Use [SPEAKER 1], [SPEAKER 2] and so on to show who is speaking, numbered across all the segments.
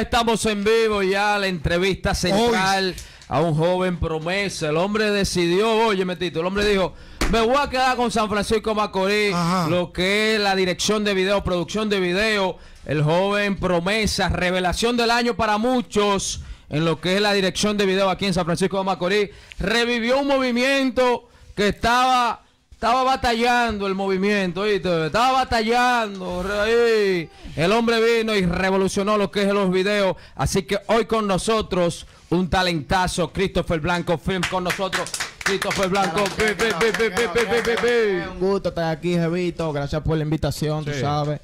[SPEAKER 1] estamos en vivo, ya la entrevista central a un joven promesa. El hombre decidió, oye, Metito, el hombre dijo, me voy a quedar con San Francisco Macorís, lo que es la dirección de video, producción de video, el joven promesa, revelación del año para muchos en lo que es la dirección de video aquí en San Francisco de Macorís, revivió un movimiento que estaba estaba batallando el movimiento, ¿viste? Estaba batallando. El hombre vino y revolucionó lo que es los videos. Así que hoy con nosotros, un talentazo, Christopher Blanco Film con nosotros. Christopher Blanco.
[SPEAKER 2] Un gusto estar aquí, Jevito. Gracias por la invitación, tú sabes.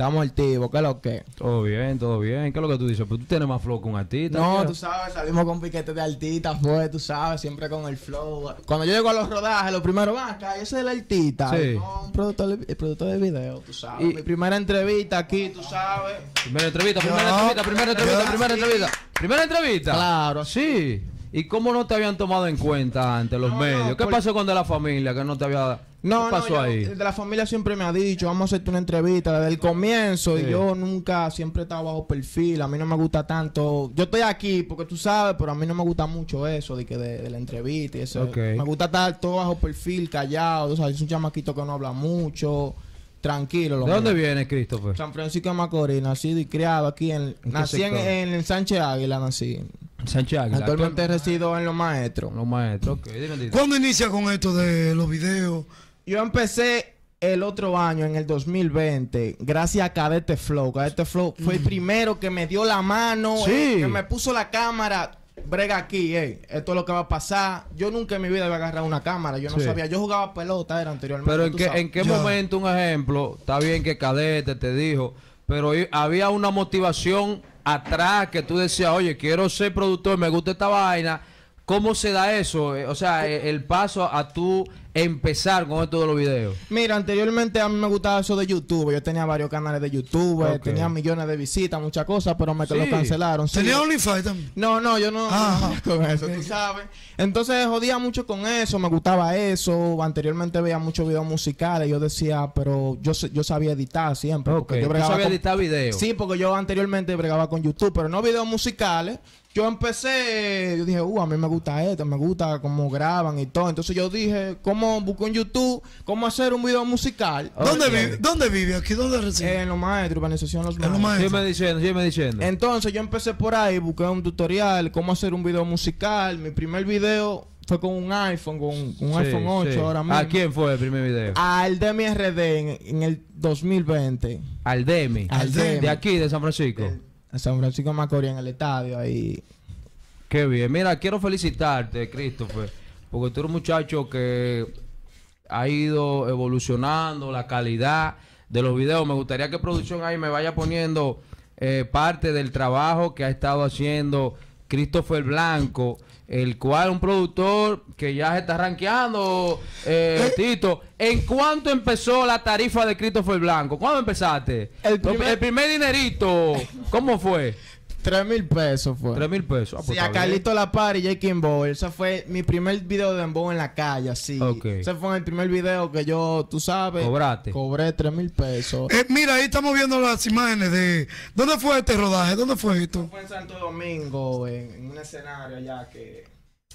[SPEAKER 2] Estamos activos, ¿qué es lo que? Todo bien, todo bien. ¿Qué es lo que tú dices? Pues tú tienes más
[SPEAKER 1] flow con un artista. No, tú
[SPEAKER 2] sabes, salimos con piquetes de artista, fue, tú sabes, siempre con el flow. Cuando yo llego a los rodajes, lo primero, va ah, acá, ese es el artista. Sí. un productor, el productor de video, tú sabes. Y, Mi primera entrevista aquí, tú sabes.
[SPEAKER 1] Primera entrevista, primera entrevista, primera entrevista, primera entrevista. Primera entrevista. Claro, sí. ¿Y cómo no te habían tomado en cuenta antes los medios? ¿Qué pasó con de la familia que no te había ¿Qué pasó ahí? de
[SPEAKER 2] la familia siempre me ha dicho, vamos a hacerte una entrevista desde el comienzo y yo nunca siempre he estado bajo perfil, a mí no me gusta tanto. Yo estoy aquí porque tú sabes, pero a mí no me gusta mucho eso de que de, la entrevista y eso. Me gusta estar todo bajo perfil, callado, o es un chamaquito que no habla mucho. Tranquilo. ¿De dónde vienes, viene Christopher? San Francisco de Macorís, nacido y criado aquí en... ¿En nací en, en, en Sánchez Águila, nací. Actualmente resido en Los Maestros. Los Maestros, ok. ¿Cuándo inicia con esto de los videos? Yo empecé el otro año, en el 2020, gracias a Cadete Flow. Cadete Flow fue el mm. primero que me dio la mano, eh, que me puso la cámara. Brega aquí, eh, Esto es lo que va a pasar. Yo nunca en mi vida había agarrado una cámara. Yo no sabía. Yo jugaba pelota, era anteriormente. Pero en qué, ¿en qué
[SPEAKER 1] momento, un ejemplo, está bien que Cadete te dijo, pero había una motivación atrás que tú decías, oye, quiero ser productor, me gusta esta vaina. ¿Cómo se da eso? Eh, o sea, eh, el paso a tú empezar con todos los videos?
[SPEAKER 2] Mira, anteriormente a mí me gustaba eso de YouTube. Yo tenía varios canales de YouTube, tenía millones de visitas, muchas cosas, pero me lo cancelaron. Sí. ¿Tenía OnlyFans también? No, no, yo no, ah, ah. con eso, tú sabes. Entonces jodía mucho con eso, me gustaba eso. Anteriormente veía muchos videos musicales. Yo decía, pero yo, yo sabía editar siempre. yo, sabía editar videos. Sí, porque yo anteriormente bregaba con YouTube, pero no videos musicales yo empecé, yo dije, uh, a mí me gusta esto, me gusta cómo graban y todo. Entonces yo dije, ¿cómo busco en YouTube cómo hacer un video musical? Oh, ¿Dónde, vive, ¿dónde vive? ¿Aquí dónde reside? en Los Maestros, Urbanización Los Maestros. Los Maestros.
[SPEAKER 1] Sí me diciendo, sí me diciendo.
[SPEAKER 2] Entonces yo empecé por ahí, busqué un tutorial, cómo hacer un video musical. Mi primer video fue con un iPhone, con un iPhone 8 ahora mismo. ¿A
[SPEAKER 1] quién fue el primer video?
[SPEAKER 2] Al Demi RD en, el 2020.
[SPEAKER 1] Al Demi. Al Demi. De aquí, de San Francisco.
[SPEAKER 2] San Francisco de en el estadio. Ahí.
[SPEAKER 1] Qué bien. Mira, quiero felicitarte, Christopher, porque tú eres un muchacho que ha ido evolucionando la calidad de los videos. Me gustaría que producción ahí me vaya poniendo eh, parte del trabajo que ha estado haciendo Christopher Blanco el cual un productor que ya se está rankeando, eh, eh. Tito, ¿en cuánto empezó la tarifa de el Blanco?
[SPEAKER 2] ¿Cuándo empezaste? el primer dinerito, ¿cómo fue? 3 mil pesos fue. 3 mil pesos. Ah, pues sí, a Carlito La Par y Jake Boy. Ese fue mi primer video de Dembow en la calle, sí. Okay. Ese fue el primer video que yo, tú sabes. Cobraste. Cobré 3 mil pesos.
[SPEAKER 3] Eh, mira, ahí estamos viendo las imágenes de. ¿Dónde fue este rodaje? ¿Dónde fue esto? Fue en Santo
[SPEAKER 2] Domingo, en, un escenario allá que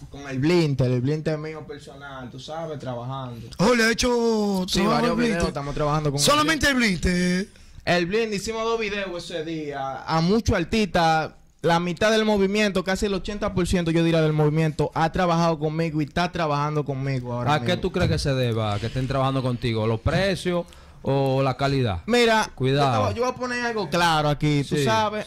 [SPEAKER 2] con el Blinter, el Blinter mío personal, tú sabes, trabajando.
[SPEAKER 3] Oh, le ha hecho sí, varios videos, estamos trabajando con Solamente el El
[SPEAKER 2] blinter. El Blind hicimos dos videos ese día. A mucho altita, la mitad del movimiento, casi el 80% yo diría del movimiento, ha trabajado conmigo y está trabajando conmigo ahora. ¿A qué tú
[SPEAKER 1] crees que se deba? Que estén trabajando contigo. ¿Los precios? o la calidad?
[SPEAKER 2] Mira, cuidado. Yo, voy a poner algo claro aquí. Tú sabes,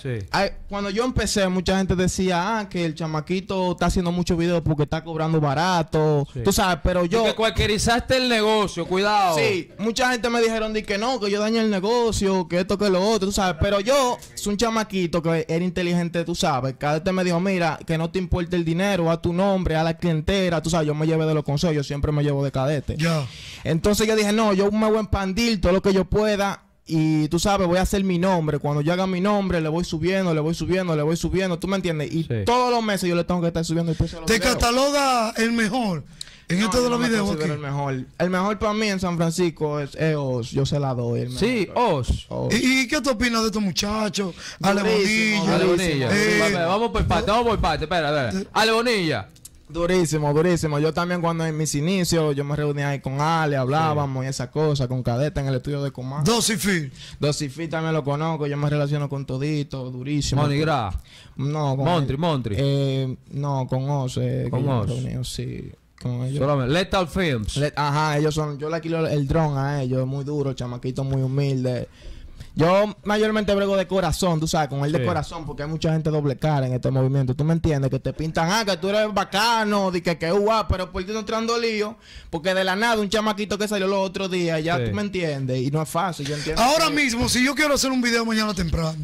[SPEAKER 2] cuando yo empecé, mucha gente decía ah, que el chamaquito está haciendo muchos videos porque está cobrando barato. Tú sabes, pero yo. que cualquierizaste el negocio, cuidado. Sí, mucha gente me dijeron de que no, que yo dañé el negocio, que esto, que lo otro. Tú sabes, pero yo un chamaquito que era inteligente, tú sabes. Cada vez este me dijo, mira, que no te importe el dinero, a tu nombre, a la clientela, tú sabes. Yo me llevé de los consejos, yo siempre me llevo de cadete. Entonces yo dije, no, yo me voy a expandir todo lo que yo pueda y tú sabes, voy a hacer mi nombre. Cuando yo haga mi nombre, le voy subiendo, le voy subiendo, le voy subiendo. ¿Tú me entiendes? Y todos los meses yo le tengo que estar subiendo el precio. Te
[SPEAKER 3] cataloga el mejor.
[SPEAKER 2] En todos los videos, El mejor. El mejor para mí en San Francisco es, Yo se la doy. sí, Oz. ¿Y, qué te opinas de estos muchachos? Ale Bonilla. Eh, eh,
[SPEAKER 1] vamos por parte, vamos por parte. Espera, espera. Eh. Ale
[SPEAKER 2] Bonilla. Durísimo, durísimo. Yo también cuando en mis inicios yo me reunía ahí con Ale, hablábamos y esas cosas, con Cadeta en el estudio de Comar. y Fi también lo conozco, yo me relaciono con Todito, durísimo. Monigra. No, con... Montri, Montri. no, con Oz. con os sí. Con ellos. Lethal Films. ajá, ellos son. Yo le alquilo el dron a ellos, muy duro, chamaquito, muy humilde. Yo mayormente brego de corazón, tú sabes, con el de corazón, porque hay mucha gente doble cara en este movimiento. ¿Tú me entiendes? Que te pintan, ah, que tú eres bacano, de que que guapo. pero por ti no entrando lío, porque de la nada un chamaquito que salió los otros días, ya tú me entiendes,
[SPEAKER 3] y no es fácil, yo entiendo. Ahora mismo, si yo quiero hacer un video mañana temprano,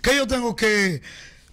[SPEAKER 3] que yo tengo que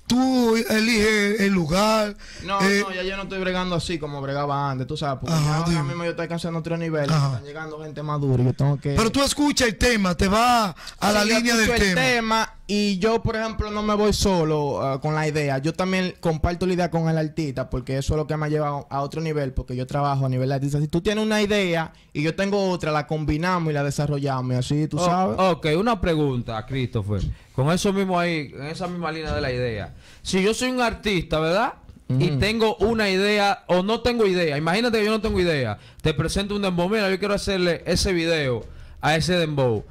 [SPEAKER 3] tú eliges el lugar. No, eh, no, ya yo no estoy bregando así como bregaba antes, tú sabes. Porque ahora mismo
[SPEAKER 2] yo estoy alcanzando tres niveles, están llegando gente más dura. Yo tengo que... Pero tú escuchas el tema, te va a la línea del tema. Y yo, por ejemplo, no me voy solo ah, con la idea. Yo también comparto la idea con el artista porque eso es lo que me ha llevado a otro nivel porque yo trabajo a nivel de artista. Si tú tienes una idea y yo tengo otra, la combinamos y la desarrollamos y así, tú oh, sabes.
[SPEAKER 1] Ok, una pregunta, Christopher. Con eso mismo ahí, en esa misma línea de la idea. Si yo soy un artista, ¿verdad? Y tengo una idea o no tengo idea. Imagínate que yo no tengo idea. Te presento un dembow. Mira, yo quiero hacerle ese video a ese dembow.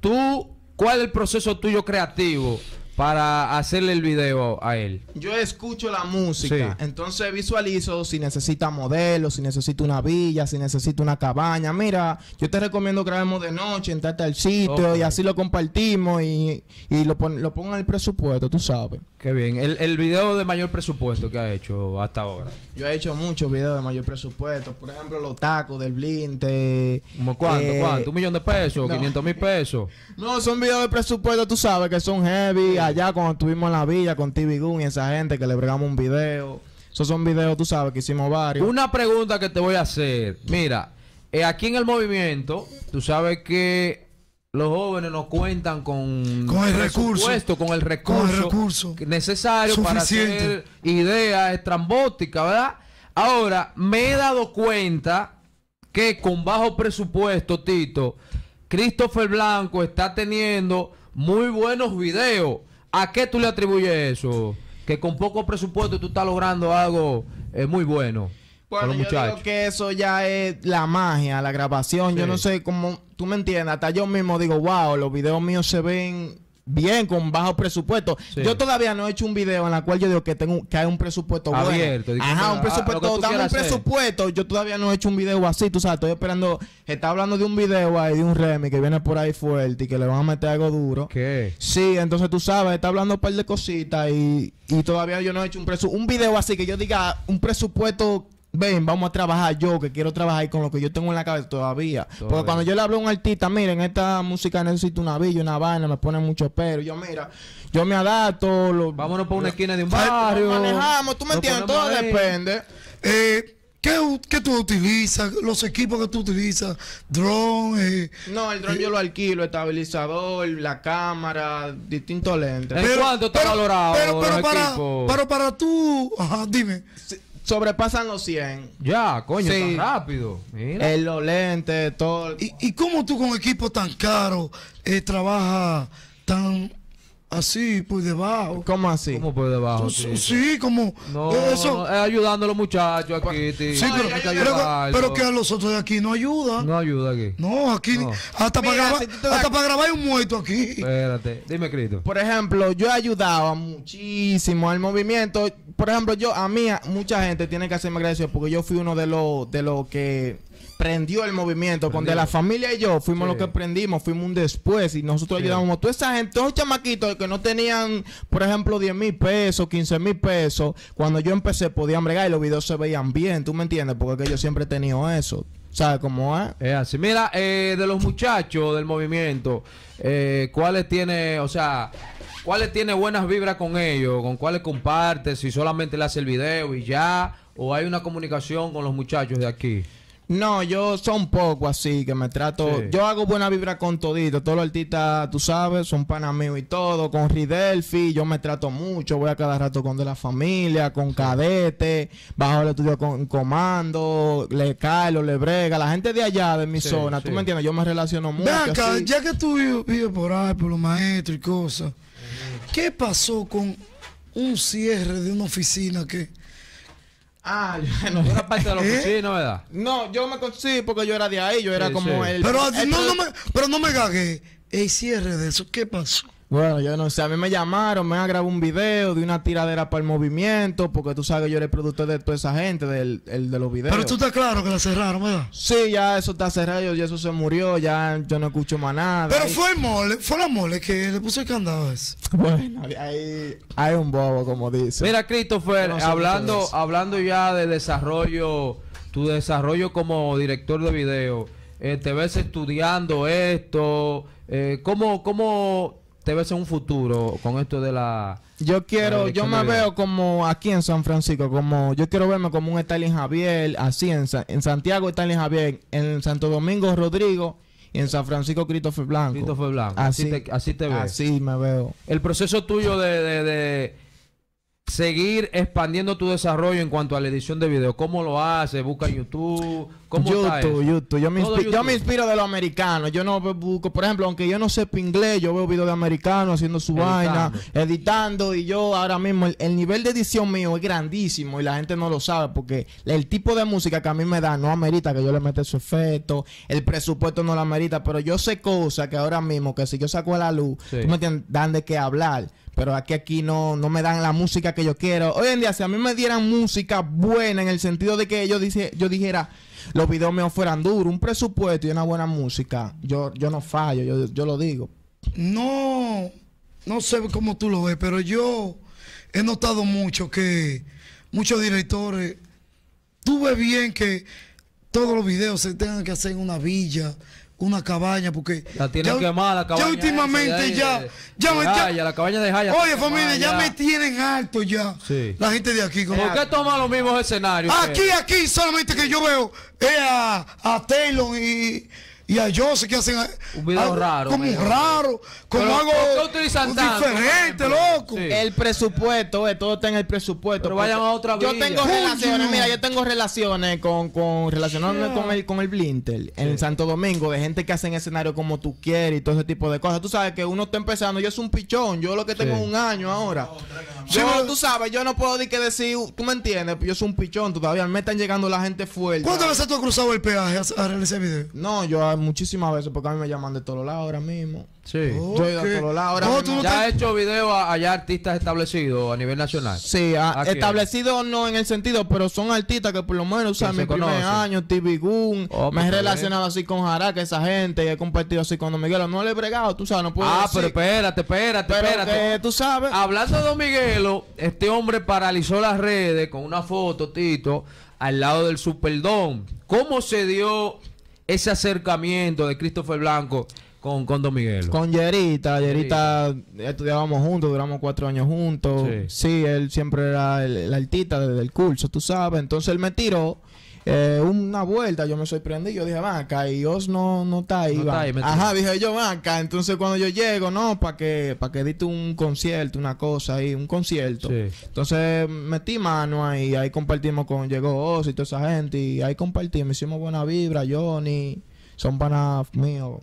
[SPEAKER 1] Tú ¿Cuál es el proceso tuyo creativo? para hacerle el video a él.
[SPEAKER 2] Yo escucho la música, entonces visualizo si necesita modelos, si necesita una villa, si necesita una cabaña. Mira, yo te recomiendo grabemos de noche, entrate al sitio y así lo compartimos y, lo, lo pongo en el presupuesto, tú sabes.
[SPEAKER 1] Qué bien. El, el video de mayor presupuesto que ha hecho hasta ahora.
[SPEAKER 2] Yo he hecho muchos videos de mayor presupuesto. Por ejemplo, los tacos del blinte. ¿Cómo cuánto? Eh, ¿Cuánto? ¿Un
[SPEAKER 1] millón de pesos? ¿500 mil pesos?
[SPEAKER 2] No, son videos de presupuesto, tú sabes, que son heavy. Ya cuando estuvimos en la villa con TV Gun y esa gente que le bregamos un video. Esos son videos, tú sabes, que hicimos varios.
[SPEAKER 1] Una pregunta que te voy a hacer. Mira, eh, aquí en el movimiento, tú sabes que los jóvenes no cuentan con, con el recurso, con el recurso, necesario para hacer ideas estrambóticas, ¿verdad? Ahora, me he dado cuenta que con bajo presupuesto, Tito, Christopher Blanco está teniendo muy buenos videos. ¿A qué tú le atribuyes eso? Que con
[SPEAKER 2] poco presupuesto tú estás logrando algo eh, muy bueno. Bueno, yo creo que eso ya es la magia, la grabación. Yo no sé cómo, tú me entiendes, hasta yo mismo digo, wow, los videos míos se ven bien, con bajo presupuesto. Yo todavía no he hecho un video en el cual yo digo que tengo que hay un presupuesto Abierto, bueno. Ajá, un ah, presupuesto, dame un presupuesto. Yo todavía no he hecho un video así, tú sabes, estoy esperando, está hablando de un video ahí, de un Remi que viene por ahí fuerte y que le van a meter algo duro. ¿Qué? Sí, entonces tú sabes, está hablando un par de cositas y, y todavía yo no he hecho un presupuesto, un video así que yo diga un presupuesto ven, vamos a trabajar yo, que quiero trabajar con lo que yo tengo en la cabeza todavía. Porque cuando yo le hablo a un artista, miren, esta música necesito una villa, una vaina, me pone mucho pero. Yo, mira, yo me adapto. los... Vámonos por una esquina de un barrio. manejamos, tú me entiendes, todo depende.
[SPEAKER 3] Eh, ¿Qué, tú utilizas? ¿Los equipos que tú utilizas? ¿Drone? Eh, no, el drone eh, yo lo
[SPEAKER 2] alquilo, estabilizador, la cámara, distintos lentes. Pero, cuánto está valorado? Pero, para, pero para tú, ajá, dime sobrepasan los 100.
[SPEAKER 3] Ya, coño, tan rápido. Mira. En los todo. ¿Y, ¿Y, cómo tú con equipo tan caro eh, trabajas tan Así, por pues, debajo. ¿Cómo así? ¿Cómo por debajo? Sí, como. No, eh, eso.
[SPEAKER 1] es ayudando a los muchachos aquí, Sí, pero, que a
[SPEAKER 3] los otros de aquí no ayuda. No ayuda aquí. No, aquí. Hasta, para, grabar, hasta para grabar un muerto aquí.
[SPEAKER 1] Espérate, dime, Cristo.
[SPEAKER 3] Por ejemplo, yo he ayudado muchísimo al
[SPEAKER 2] movimiento. Por ejemplo, yo, a mí, mucha gente tiene que hacerme gracias porque yo fui uno de los de los que prendió el movimiento. Cuando la familia y yo fuimos los que prendimos, fuimos un después y nosotros sí. a Toda esa gente, todos los chamaquitos que no tenían, por ejemplo, 10 mil pesos, 15 mil pesos, cuando yo empecé podían bregar y los videos se veían bien, ¿tú me entiendes? Porque yo siempre he tenido eso. ¿Sabes cómo
[SPEAKER 1] es? así. Mira, eh, de los muchachos del movimiento, eh, ¿cuáles tiene, o sea, cuáles tiene buenas vibras con ellos? ¿Con cuáles comparte? Si solamente le hace el video y ya, o hay una comunicación con los muchachos de aquí.
[SPEAKER 2] No, yo son poco así que me trato. Yo hago buena vibra con todito. Todos los artistas, tú sabes, son panas y todo. Con Ridelfi, yo me trato mucho. Voy a cada rato con de la familia, con cadete, bajo el estudio con comando, le Carlos, le brega. La gente de allá, de mi zona, tú me entiendes, yo me relaciono mucho. ya
[SPEAKER 3] que tú por ahí, por los maestros y cosas, ¿qué pasó con un cierre de una oficina que
[SPEAKER 2] Ah, yo no. Era parte de los que sí, no ¿verdad? No, yo me sí, porque yo era de ahí, yo era como el. Pero, no, no me, pero no me cagué. El cierre
[SPEAKER 3] de eso, ¿qué pasó?
[SPEAKER 2] Bueno, yo no sé, a mí me llamaron, me han grabado un video de una tiradera para el movimiento, porque tú sabes que yo era el productor de toda esa gente, el de los videos. Pero tú
[SPEAKER 3] estás claro que la cerraron, ¿verdad?
[SPEAKER 2] Sí, ya eso está cerrado, Y eso se murió, ya yo no escucho más nada. Pero fue
[SPEAKER 3] mole, fue la mole que le puso el candado eso. Bueno, ahí hay un bobo, como dice. Mira,
[SPEAKER 1] Christopher, hablando, hablando ya de desarrollo, tu desarrollo como director de video, eh, te ves estudiando esto, eh, cómo te ves en un futuro con esto de la.
[SPEAKER 2] Yo quiero, yo me veo como aquí en San Francisco, como yo quiero verme como un Stalin Javier, así en, en Santiago Stalin Javier, en Santo Domingo Rodrigo y en San Francisco Christopher Blanco. Christopher Blanco, así, así, te, así te ves. Así me veo.
[SPEAKER 1] El proceso tuyo de seguir expandiendo tu desarrollo en cuanto a la edición de video? ¿Cómo lo hace? ¿Busca YouTube? ¿Cómo YouTube,
[SPEAKER 2] YouTube. Yo me, Yo me inspiro de los americanos. Yo no busco, por ejemplo, aunque yo no sepa inglés, yo veo videos de americanos haciendo su vaina, editando. Y yo ahora mismo, el, nivel de edición mío es grandísimo y la gente no lo sabe porque el tipo de música que a mí me da no amerita que yo le meta su efecto, el presupuesto no lo amerita, pero yo sé cosas que ahora mismo, que si yo saco a la luz, me dan de qué hablar. Pero aquí, aquí no, no me dan la música que yo quiero. Hoy en día, si a mí me dieran música buena en el sentido de que yo, dice, yo dijera, los videos me fueran duros, un presupuesto y una buena música, yo, yo no fallo, yo, yo lo digo.
[SPEAKER 3] No, no sé cómo tú lo ves, pero yo he notado mucho que muchos directores, tú ves bien que todos los videos se tengan que hacer en una villa, una cabaña porque la tienen ya, quemada la cabaña. últimamente ya, ya, la cabaña de Jaya. Oye familia, ya me tienen alto ya. Sí. La gente de aquí. ¿Por qué
[SPEAKER 1] toma los mismos escenarios? Aquí,
[SPEAKER 3] aquí solamente que yo veo es eh, a, a Taylor y y a José que hacen un video raro, como raro, como hago algo diferente, loco. El
[SPEAKER 2] presupuesto, eh, todo está en el presupuesto. Pero vayan a otra Yo tengo relaciones, mira, yo tengo relaciones con, con relacionándome con el con el Blinter en Santo Domingo, de gente que hacen escenario como tú quieres y todo ese tipo de cosas. Tú sabes que uno está empezando, yo soy un pichón, yo lo que tengo un año ahora. yo, tú sabes, yo no puedo decir que decir, tú me entiendes, yo soy un pichón todavía, me están llegando la gente fuerte. ¿Cuántas veces tú has cruzado el peaje a, a realizar ese video? No, yo muchísimas veces porque a mí me llaman de todos lados ahora mismo. Sí. yo he de todos lados ¿Ya has
[SPEAKER 1] hecho a, allá artistas establecidos a nivel nacional? Sí,
[SPEAKER 2] establecidos no en el sentido, pero son artistas que por lo menos, o sea, mi primer TV Gun, oh, pues me he relacionado así con Jaraca, esa gente, y he compartido así con Don Miguelo. No le he bregado, tú sabes, no puedo Ah, pero espérate, espérate, espérate. tú sabes. Hablando de Don Miguelo, este hombre
[SPEAKER 1] paralizó las redes con una foto, Tito, al lado del Superdón. ¿Cómo se dio ese acercamiento de Christopher Blanco con, con Don Miguel. Con Yerita,
[SPEAKER 2] Yerita estudiábamos juntos, duramos cuatro años juntos. Sí, él siempre era el, altita del curso, tú sabes. Entonces él me tiró eh, una vuelta yo me sorprendí. Yo dije, van acá, y Dios no, no está ahí. Ajá, dije yo, van Entonces cuando yo llego, no, para que, para que diste un concierto, una cosa ahí, un concierto. Entonces metí mano ahí, ahí compartimos con, llegó Oz y toda esa gente, y ahí compartimos, hicimos buena vibra, Johnny, son panas míos.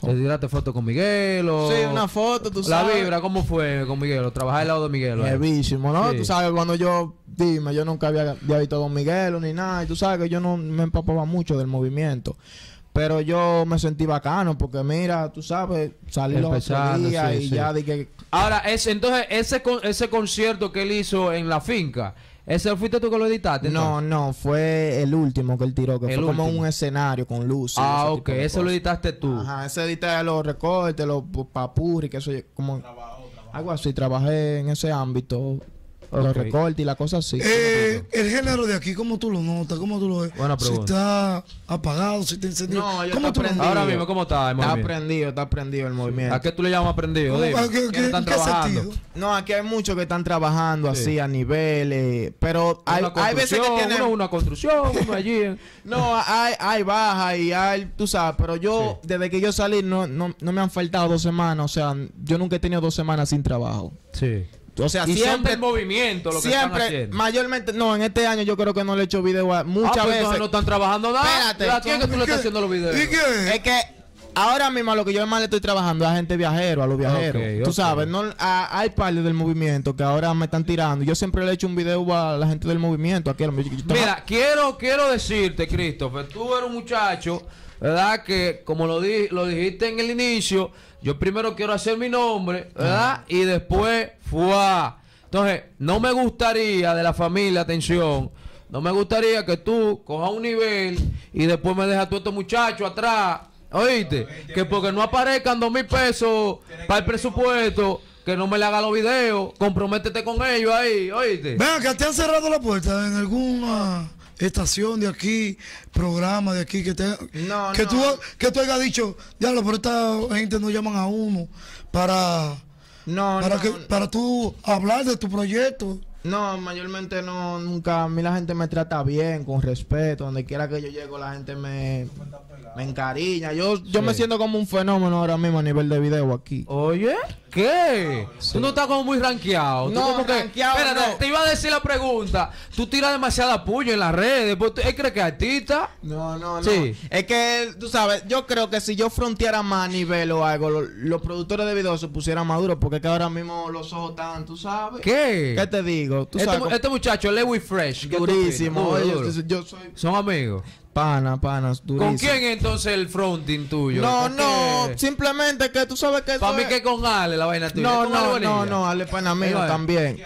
[SPEAKER 2] ¿Te tiraste foto con Miguel o...? Sí, una foto, tú sabes. La vibra,
[SPEAKER 1] ¿cómo fue con Miguel? ¿Trabajar al lado de Miguel? Levísimo, ¿no? Tú sabes,
[SPEAKER 2] cuando yo... Dime, yo nunca había, visto a Don Miguel ni nada. Y tú sabes que yo no me empapaba mucho del movimiento. Pero yo me sentí bacano porque mira, tú sabes, salí los otros días y ya dije
[SPEAKER 1] Ahora, entonces, ese, ese concierto que él hizo en la
[SPEAKER 2] finca, ¿Ese fuiste tú que lo editaste? No, no, fue el último que él tiró, que fue como un escenario con luces. Ah, ok, ese lo editaste tú. Ajá, ese edité los recortes, los papurri, que eso como... Trabajo, Algo así, trabajé en ese ámbito los recortes y la cosa así. Eh,
[SPEAKER 3] el género de aquí, ¿cómo tú lo notas? ¿Cómo tú lo ves? Si está apagado, si está encendido. ¿Cómo está Ahora mismo, ¿cómo está el movimiento? Está
[SPEAKER 2] prendido, está prendido el movimiento. ¿A qué tú le llamas prendido? ¿Qué,
[SPEAKER 1] qué
[SPEAKER 2] No, aquí hay muchos que están trabajando así a niveles, pero hay, veces que tienen... Uno una construcción, uno allí. no, hay, hay baja y hay, tú sabes, pero yo, desde que yo salí, no, no, no me han faltado dos semanas, o sea, yo nunca he tenido dos semanas sin trabajo. Sí. O sea, siempre
[SPEAKER 1] el movimiento lo que siempre, están haciendo.
[SPEAKER 2] mayormente, no, en este año yo creo que no le he hecho video a ah, muchas veces. no
[SPEAKER 1] están trabajando nada. que tú le estás haciendo los videos?
[SPEAKER 2] Es que ahora mismo lo que yo más le estoy trabajando a gente viajero, a los viajeros. tú sabes, no hay parte del movimiento que ahora me están tirando. Yo siempre le he hecho un video a la gente del movimiento, aquí a Mira,
[SPEAKER 1] quiero quiero decirte, Christopher, tú eres un muchacho, ¿verdad? Que como lo lo dijiste en el inicio, yo primero quiero hacer mi nombre, ah. ¿verdad? Y después, fuá. Entonces, no me gustaría de la familia, atención, no me gustaría que tú cojas un nivel y después me dejas tú estos muchachos atrás, ¿oíste? Que porque no aparezcan dos mil pesos para el presupuesto que no me le haga los videos, comprométete con ellos ahí, oíste. Venga,
[SPEAKER 3] que te han cerrado la puerta en alguna estación de aquí, programa de aquí, que te, que, Tú, que tú hayas dicho, ya, pero esta gente no llaman a uno para, para, que, para tú hablar de tu proyecto. No,
[SPEAKER 2] mayormente no, nunca. A mí la gente me trata bien, con respeto. Donde quiera que yo llego, la gente me, me encariña. Yo, yo me siento como un fenómeno ahora mismo a nivel de video aquí. Oye, ¿qué? Tú no estás como muy rankeado. No, como te iba a decir la pregunta. Tú tiras demasiada apoyo en las redes. Pues, ¿Él crees que artista? No, no, no. Sí. Es que, tú sabes, yo creo que si yo fronteara más a nivel o algo, los productores de video se pusieran maduros. Porque es que ahora mismo los ojos están, tú sabes. ¿Qué? ¿Qué te digo? Este, este, muchacho, Lewis Fresh. Durísimo. Son amigos. Pana, panas, durísimo. ¿Con quién
[SPEAKER 1] entonces el fronting tuyo? No, no, simplemente que tú sabes que... Para mí que con Ale la vaina tuya. No, no, no, no, Ale
[SPEAKER 2] pana mío también.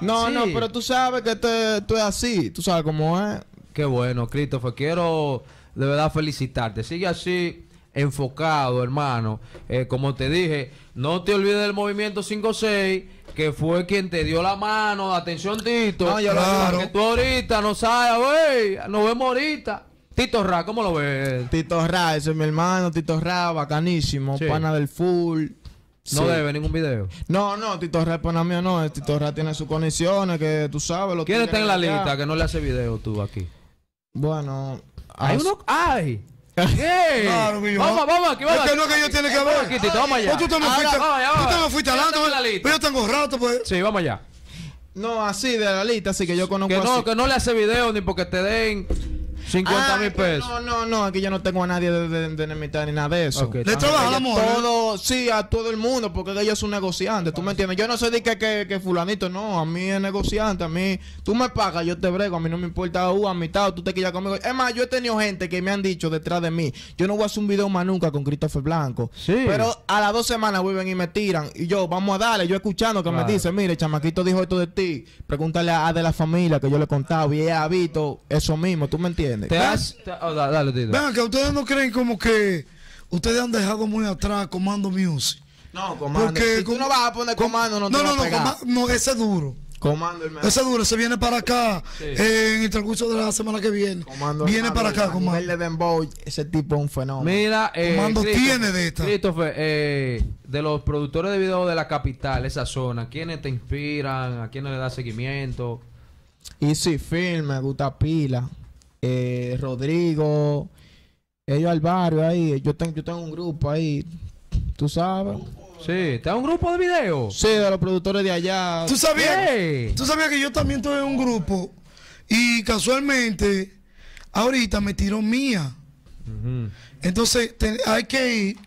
[SPEAKER 1] No, no, pero
[SPEAKER 2] tú sabes que tú es así. Tú sabes cómo es. Qué bueno, Christopher. Quiero
[SPEAKER 1] de verdad felicitarte. Sigue así enfocado, hermano. Eh, como te dije, no te olvides del movimiento 5-6 que fue quien te dio la mano. Atención, Tito. No, Que tú ahorita no sabes, wey, Nos vemos
[SPEAKER 2] ahorita. Tito Ra, ¿cómo lo ves? Tito Ra, ese es mi hermano, Tito Ra, bacanísimo, pana del full. No debe ningún video. No, no, Tito Ra es pana mío, no. Eh, Tito Ra tiene sus conexiones, que tú sabes. Lo ¿Quién está en la lista
[SPEAKER 1] que no le hace video tú aquí?
[SPEAKER 2] Bueno. Hay uno.
[SPEAKER 1] ¡Ay! ¿Qué? Vamos, vamos, aquí vamos. Es que no que yo tiene que ver. Vamos allá. ya. Pues tú te
[SPEAKER 2] me fuiste, tú la me fuiste
[SPEAKER 3] pues. Pero yo tengo rato, pues. Sí, vamos allá.
[SPEAKER 2] No, así de la lista, así que yo conozco que no, Que no le hace video ni porque te den 50 ah, mil pesos. No, no, no, aquí yo no tengo a nadie de, de, de ni nada de eso. De Le ¿eh? sí, a todo el mundo, porque ellos son negociantes. negociante, ¿tú me entiendes? Yo no sé de que, que, fulanito, no, a mí es negociante, a mí, tú me pagas, yo te brego, a mí no me importa, u a mitad, tú te quillas conmigo. Es más, yo he tenido gente que me han dicho detrás de mí, yo no voy a hacer un video más nunca con Christopher Blanco. Sí. Pero a las dos semanas vuelven y me tiran, y yo, vamos a darle, yo escuchando que me dice, mire, chamaquito dijo esto de ti, pregúntale a, de la familia que yo le contaba, y ella eso mismo, ¿tú me entiendes? Te ¿Eh? oh,
[SPEAKER 1] dale, Venga,
[SPEAKER 3] que ustedes no creen como que ustedes han dejado muy atrás Comando Music.
[SPEAKER 2] No, Comando. Porque si tú no
[SPEAKER 3] vas a poner Comando, no te No, no, no, no, ese es duro. Comando hermano. Ese duro, se viene para acá eh, en el transcurso de la semana que viene. Comando viene para acá, Comando. ese tipo es un fenómeno. Mira, eh, Comando tiene
[SPEAKER 1] de esta. Christopher, eh, de los productores de video de la capital, esa zona, ¿quiénes te inspiran? ¿A quiénes le da seguimiento?
[SPEAKER 2] Easy Film, me gusta pila. Eh, Rodrigo, ellos al barrio ahí. Yo tengo, yo tengo un grupo ahí, tú sabes. Sí,
[SPEAKER 1] está un grupo de videos?
[SPEAKER 2] Sí, de los productores de allá.
[SPEAKER 1] ¿Tú sabías? ¿Tú
[SPEAKER 3] sabías que yo también tuve un grupo? Y casualmente, ahorita me tiró mía. Entonces, hay que ir,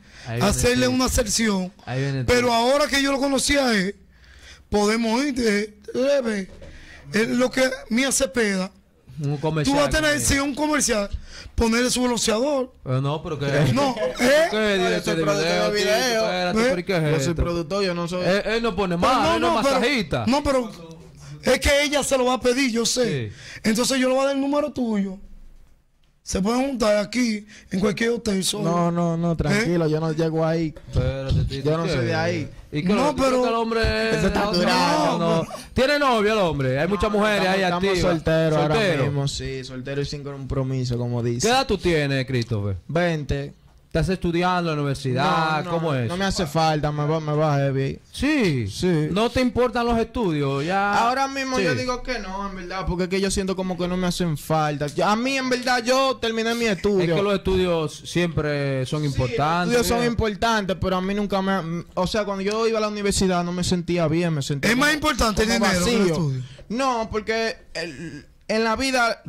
[SPEAKER 3] hacerle una aserción. Pero ahora que yo lo conocía, eh, podemos ir de eh, leve. lo que mía se pega un comercial. Tú vas a tener, eh. si un comercial, ponerle su bloqueador.
[SPEAKER 1] no, pero que. No, ¿eh? ¿eh? ¿Qué? Yo soy productor de video.
[SPEAKER 2] Yo soy productor, yo no soy. Él, no pone más, no, él no, Pero, no,
[SPEAKER 3] pero. Es que ella se lo va a pedir, yo sé. Entonces yo le voy a dar el número tuyo. Se puede juntar aquí en cualquier hotel solo. No, no, no, tranquilo, ¿Eh? yo no llego ahí. yo no soy de ahí no, pero. el hombre. es, está durado.
[SPEAKER 1] Tiene novio el hombre. Hay muchas mujeres ahí activas. Estamos solteros soltero. ahora mismo,
[SPEAKER 2] sí. Soltero y sin compromiso, como dice. ¿Qué edad tú
[SPEAKER 1] tienes, Christopher?
[SPEAKER 2] 20. ¿Estás estudiando en la universidad? ¿Cómo es? No me hace falta, me va, me va heavy. Sí, sí. ¿No te importan los estudios? ya Ahora mismo yo digo que no, en verdad, porque es que yo siento como que no me hacen falta. A mí, en verdad, yo terminé mi estudio. Es que los
[SPEAKER 1] estudios siempre son importantes. Los estudios son
[SPEAKER 2] importantes, pero a mí nunca me... O sea, cuando yo iba a la universidad no me sentía bien, me sentía... ¿Es más importante el dinero que el No, porque el, en la vida,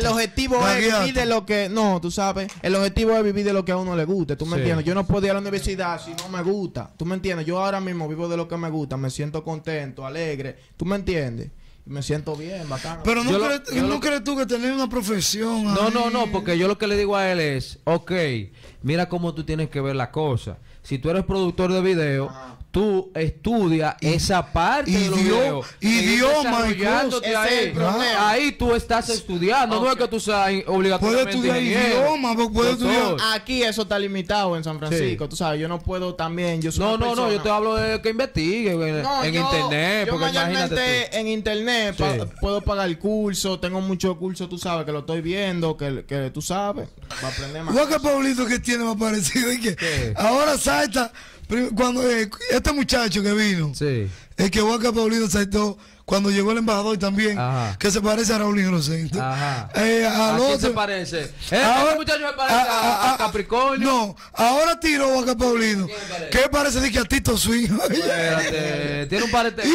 [SPEAKER 2] el objetivo es vivir de lo que. No, tú sabes. El objetivo es vivir de lo que a uno le guste. ¿Tú me entiendes? Yo no podía ir a la universidad si no me gusta. ¿Tú me entiendes? Yo ahora mismo vivo de lo que me gusta. Me siento contento, alegre. ¿Tú me entiendes? me siento bien, bacano. Pero no,
[SPEAKER 3] crees, tú que tener una profesión. No, no, no, porque yo lo que le digo
[SPEAKER 1] a él es, ok, mira cómo tú tienes que ver la cosa. Si tú eres productor de video, tú estudias esa parte Idioma, y ahí. tú estás estudiando. No es que tú seas obligatoriamente Puedes estudiar idioma,
[SPEAKER 2] estudiar. Aquí eso está limitado en San Francisco. Tú sabes, yo no puedo también. Yo no, no, no. Yo te hablo de que investigue en, internet. Yo porque mayormente en internet puedo pagar el curso. Tengo muchos cursos, tú sabes, que lo estoy viendo, que, que tú sabes. Va a aprender más.
[SPEAKER 3] Lo que Pablito que tiene me parecido y que ahora salta cuando eh, este muchacho que vino, sí. el que Juan Paulino aceptó... cuando llegó el embajador también, que se parece a Raúl Inocente. Ajá... Eh, ¿A, quién se
[SPEAKER 1] parece? Eh, ¿Este
[SPEAKER 3] muchacho se parece a, Capricornio? No, ahora tiró Juan Paulino. ¿Qué parece? de que a Tito Espérate, tiene un pareteco.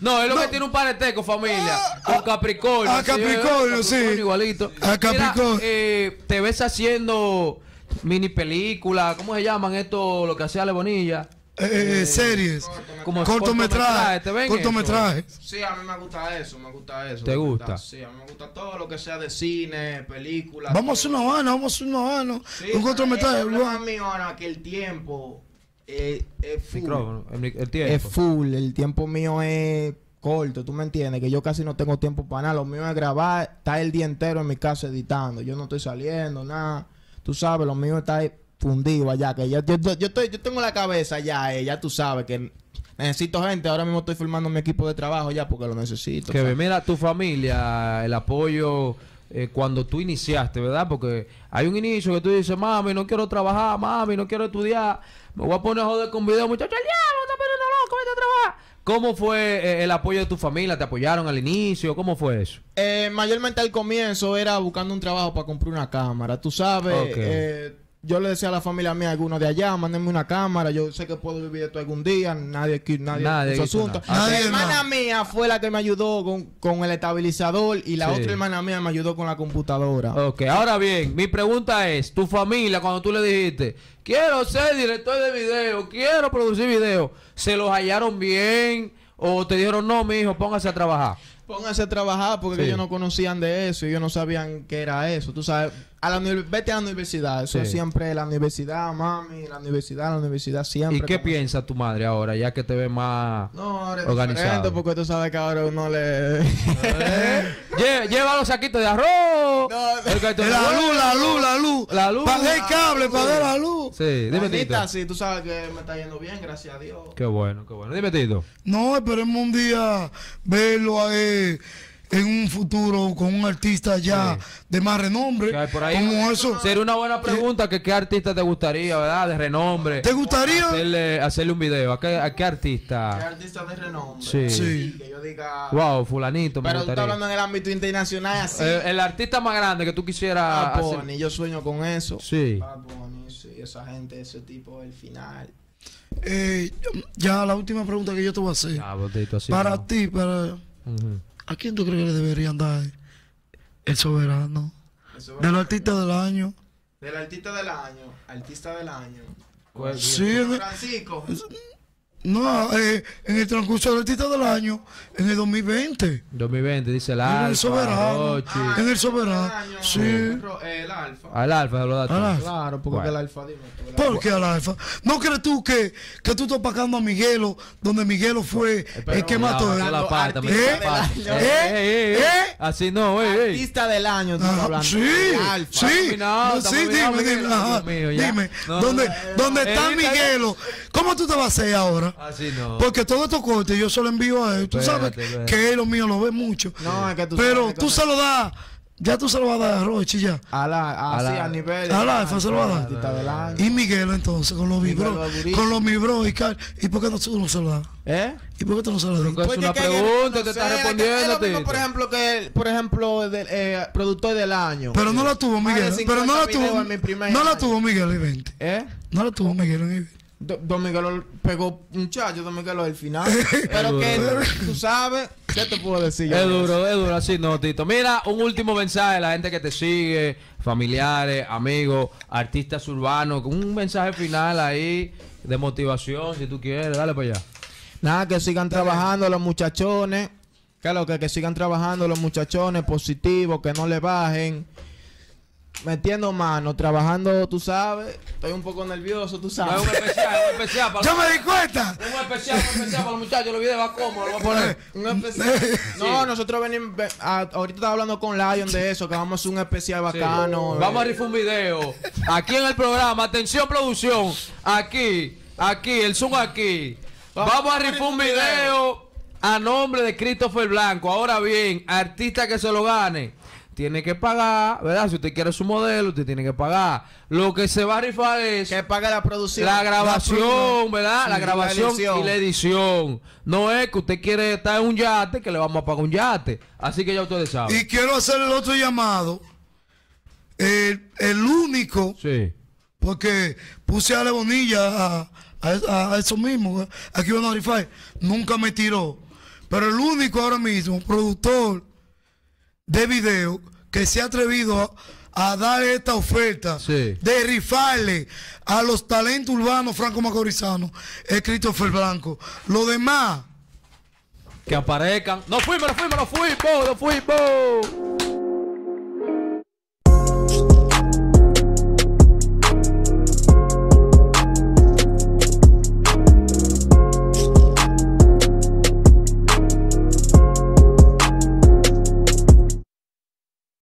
[SPEAKER 3] No, es lo que
[SPEAKER 1] tiene un pareteco, familia. Ah, Con Capricornio. A Capricornio,
[SPEAKER 3] sí. Igualito. A Capricornio.
[SPEAKER 1] eh, te ves haciendo mini película, ¿cómo se llaman esto? Lo que hacía Le Bonilla. Eh, eh,
[SPEAKER 3] eh, eh, series, cortometraje, cortometraje.
[SPEAKER 2] Sí, a mí me gusta eso, me gusta eso. ¿Te gusta? Sí, a mí me gusta todo lo que sea de cine, películas. Vamos a una
[SPEAKER 3] mano... vamos a una mano... un cortometraje. El mío
[SPEAKER 2] que el tiempo es, es full. el, tiempo. Es full, el tiempo mío es corto, tú me entiendes, que yo casi no tengo tiempo para nada. Lo mío es grabar, estar el día entero en mi casa editando. Yo no estoy saliendo, nada tú sabes, lo mío está fundido allá, que yo, estoy, yo tengo la cabeza ya, eh, ya tú sabes que necesito gente, ahora mismo estoy formando mi equipo de trabajo ya porque lo necesito. Que mira
[SPEAKER 1] tu familia, el apoyo eh, cuando tú iniciaste, ¿verdad? Porque hay un inicio que tú dices, mami, no quiero trabajar, mami, no quiero estudiar, me voy a poner a joder con video, muchachos, ya,
[SPEAKER 2] está poniendo loco,
[SPEAKER 1] vete a ¿Cómo fue eh, el apoyo de tu familia? ¿Te apoyaron al inicio? ¿Cómo fue eso?
[SPEAKER 2] Eh, mayormente al comienzo era buscando un trabajo para comprar una cámara. Tú sabes, eh, yo le decía a la familia mía, alguno de allá, mándenme una cámara, yo sé que puedo vivir esto algún día, nadie aquí, nadie, nadie asunto. La hermana mía fue la que me ayudó con, el estabilizador y la otra hermana mía me ayudó con la computadora. Ok, ahora bien, mi pregunta
[SPEAKER 1] es, tu familia, cuando tú le dijiste, quiero ser director de video,
[SPEAKER 2] quiero producir
[SPEAKER 1] video, ¿se los hallaron bien o te dijeron, no, mi hijo, póngase a
[SPEAKER 2] trabajar? Póngase a trabajar porque ellos no conocían de eso, ellos no sabían qué era eso, tú sabes. A la vete a la universidad. Eso es siempre la universidad, mami, la universidad, la universidad siempre. ¿Y qué piensa tu madre ahora, ya que te ve más no, ahora es organizado? porque tú sabes que ahora uno le... lleva, los saquitos de arroz. La, luz, la luz, la luz. La luz. Pagué el cable, pagué la luz. Sí, dime Tito. sí, tú sabes que me está yendo bien, gracias a Dios.
[SPEAKER 1] Qué bueno, qué bueno. Dime Tito.
[SPEAKER 3] No, esperemos un día verlo a en un futuro con un artista ya de más renombre. como eso. Sería
[SPEAKER 1] una buena pregunta que qué artista te gustaría, ¿verdad? De renombre. ¿Te gustaría? Hacerle, un video. ¿A qué, artista? ¿Qué artista de renombre? Sí. Que yo diga... Wow, fulanito. Pero tú estás hablando
[SPEAKER 2] en el ámbito internacional así. Eh, el artista más grande que tú quisieras y yo sueño con
[SPEAKER 3] eso. Sí.
[SPEAKER 2] Esa gente, ese tipo, el final.
[SPEAKER 3] Eh, ya la última pregunta que yo te voy a hacer. para ti, para... ¿A quién tú crees que le deberían dar el soberano? Del artista del año.
[SPEAKER 2] Del artista del año. Artista del año.
[SPEAKER 3] ¿Cuál? Sí, Francisco. No, eh, en el transcurso del artista del año, en el 2020. 2020, dice el Alfa. En el Soberano. en ah, el Soberano. Sí. El Alfa. Al Alfa lo da. Claro, porque bueno. el Alfa. Dime, ¿Por qué al Alfa? ¿No crees tú que, que tú estás pagando a Miguelo, donde Miguelo fue eh, Pero, el que no, mató? No, la parte, ¿Eh? ¿Eh?
[SPEAKER 1] ¿Eh? Así no, eh. Artista
[SPEAKER 3] del año, tú hablando. Sí, alfa. sí. No, sí, dime, dime. Dime, ¿dónde está Miguelo? ¿Cómo tú te vas a hacer ahora? Ah, Porque todo estos cortes yo se lo envío a él. Tú sabes que él lo mío lo ve mucho. No, es que tú Pero tú se lo das. Ya tú se lo vas a dar, Rochi, ya. A la, a, a nivel. A la, se lo vas a dar. y Miguel, entonces, con los vibros, Con los vibros y Car. ¿Y por qué no, tú no se lo das? ¿Eh? ¿Y por qué tú no se lo das? Porque pues es una pregunta, te está respondiendo. Por
[SPEAKER 2] ejemplo, que, por ejemplo, eh, productor del año. Pero no la tuvo Miguel. Pero no la tuvo. No la tuvo
[SPEAKER 3] Miguel en 20. ¿Eh? No la tuvo Miguel en
[SPEAKER 2] domingo Don pegó un chacho, Don Miguel al final. Pero que tú sabes, ya te puedo decir? Es duro,
[SPEAKER 1] es duro, así no, Tito. Mira, un último mensaje a la gente que te sigue, familiares, amigos, artistas urbanos, un mensaje final ahí de motivación, si tú quieres,
[SPEAKER 2] dale para allá. Nada, que sigan trabajando los muchachones, claro, que, que sigan trabajando los muchachones positivos, que no le bajen metiendo mano, trabajando, tú sabes. Estoy un poco nervioso, tú sabes. es un especial, es un especial. Para ¡Yo me di cuenta! Un especial, un especial para los muchachos. Los videos va como, lo a poner. Eh, un especial. Eh, no, nosotros venimos. ahorita estaba hablando con Lion de eso, que vamos a hacer un especial bacano. Eh. Vamos a rifar
[SPEAKER 1] un video. Aquí en el programa, atención, producción. Aquí, aquí, el zoom aquí. vamos a rifar un video a nombre de Christopher Blanco. Ahora bien, artista que se lo gane tiene que pagar, ¿verdad? Si usted quiere su modelo, usted tiene que pagar. Lo que se va a rifar es... Que paga la producción. La grabación, ¿verdad? la grabación y la edición. No es que usted quiere estar en un yate, que le vamos a pagar un yate. Así que ya ustedes saben. Y
[SPEAKER 3] quiero hacer el otro llamado. El, único... Sí. Porque puse a la bonilla a, a, a eso mismo. ¿eh? Aquí van a rifar. Nunca me tiró. Pero el único ahora mismo, productor de video que se ha atrevido a, dar esta oferta de rifarle a los talentos urbanos franco macorizanos es Christopher Blanco. Lo demás. Que aparezcan. No fuimos, no fuimos, no fuimos, no fuimos.